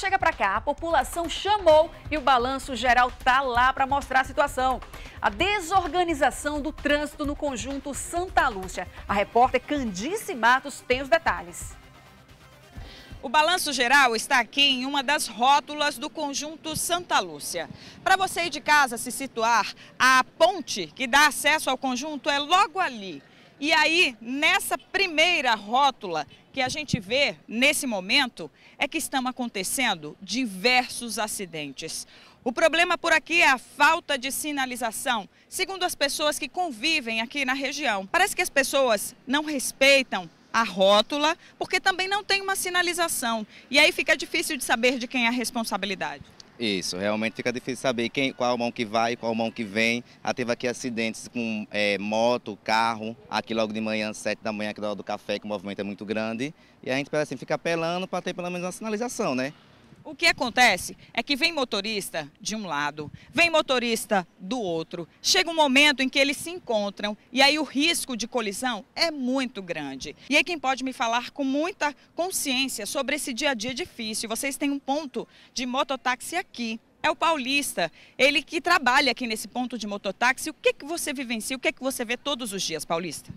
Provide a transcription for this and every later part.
chega para cá, a população chamou e o balanço geral tá lá para mostrar a situação. A desorganização do trânsito no conjunto Santa Lúcia. A repórter Candice Matos tem os detalhes. O balanço geral está aqui em uma das rótulas do conjunto Santa Lúcia. Para você ir de casa se situar, a ponte que dá acesso ao conjunto é logo ali. E aí, nessa primeira rótula, que a gente vê nesse momento é que estão acontecendo diversos acidentes. O problema por aqui é a falta de sinalização, segundo as pessoas que convivem aqui na região. Parece que as pessoas não respeitam a rótula, porque também não tem uma sinalização. E aí fica difícil de saber de quem é a responsabilidade. Isso, realmente fica difícil saber quem, qual mão que vai, qual mão que vem. Já ah, teve aqui acidentes com é, moto, carro, aqui logo de manhã, sete da manhã, aqui da hora do café, que o movimento é muito grande. E a gente tipo assim, fica apelando para ter pelo menos uma sinalização, né? O que acontece é que vem motorista de um lado, vem motorista do outro. Chega um momento em que eles se encontram e aí o risco de colisão é muito grande. E aí quem pode me falar com muita consciência sobre esse dia a dia difícil. Vocês têm um ponto de mototáxi aqui. É o paulista, ele que trabalha aqui nesse ponto de mototáxi. O que que você vivencia, o que que você vê todos os dias, paulista?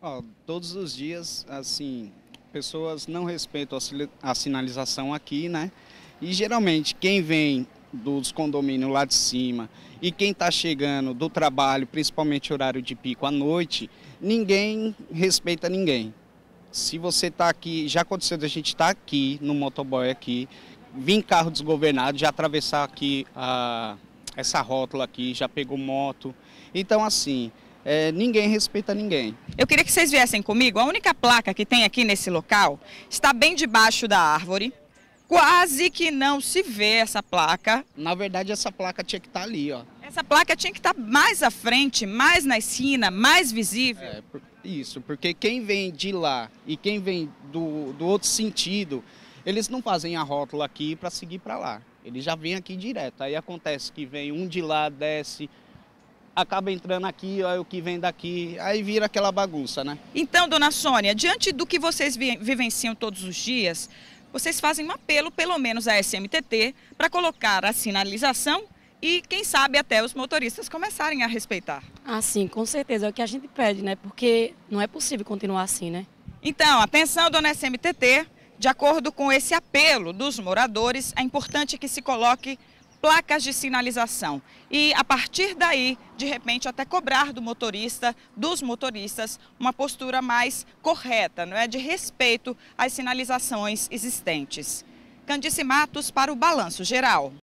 Oh, todos os dias, assim, pessoas não respeitam a sinalização aqui, né? E geralmente quem vem dos condomínios lá de cima e quem está chegando do trabalho, principalmente horário de pico à noite, ninguém respeita ninguém. Se você está aqui, já aconteceu da gente estar tá aqui no motoboy aqui, vir carro desgovernado, já atravessar aqui a, essa rótula aqui, já pegou moto. Então assim, é, ninguém respeita ninguém. Eu queria que vocês viessem comigo. A única placa que tem aqui nesse local está bem debaixo da árvore quase que não se vê essa placa. Na verdade, essa placa tinha que estar tá ali, ó. Essa placa tinha que estar tá mais à frente, mais na esquina, mais visível. É, isso, porque quem vem de lá e quem vem do, do outro sentido, eles não fazem a rótula aqui para seguir para lá. Eles já vêm aqui direto. Aí acontece que vem um de lá, desce, acaba entrando aqui, olha o que vem daqui, aí vira aquela bagunça, né? Então, dona Sônia, diante do que vocês vivenciam todos os dias, vocês fazem um apelo, pelo menos à SMTT, para colocar a sinalização e, quem sabe, até os motoristas começarem a respeitar. Ah, sim, com certeza. É o que a gente pede, né? Porque não é possível continuar assim, né? Então, atenção, dona SMTT. De acordo com esse apelo dos moradores, é importante que se coloque placas de sinalização. E a partir daí, de repente, até cobrar do motorista, dos motoristas, uma postura mais correta, não é? De respeito às sinalizações existentes. Candice Matos para o Balanço Geral.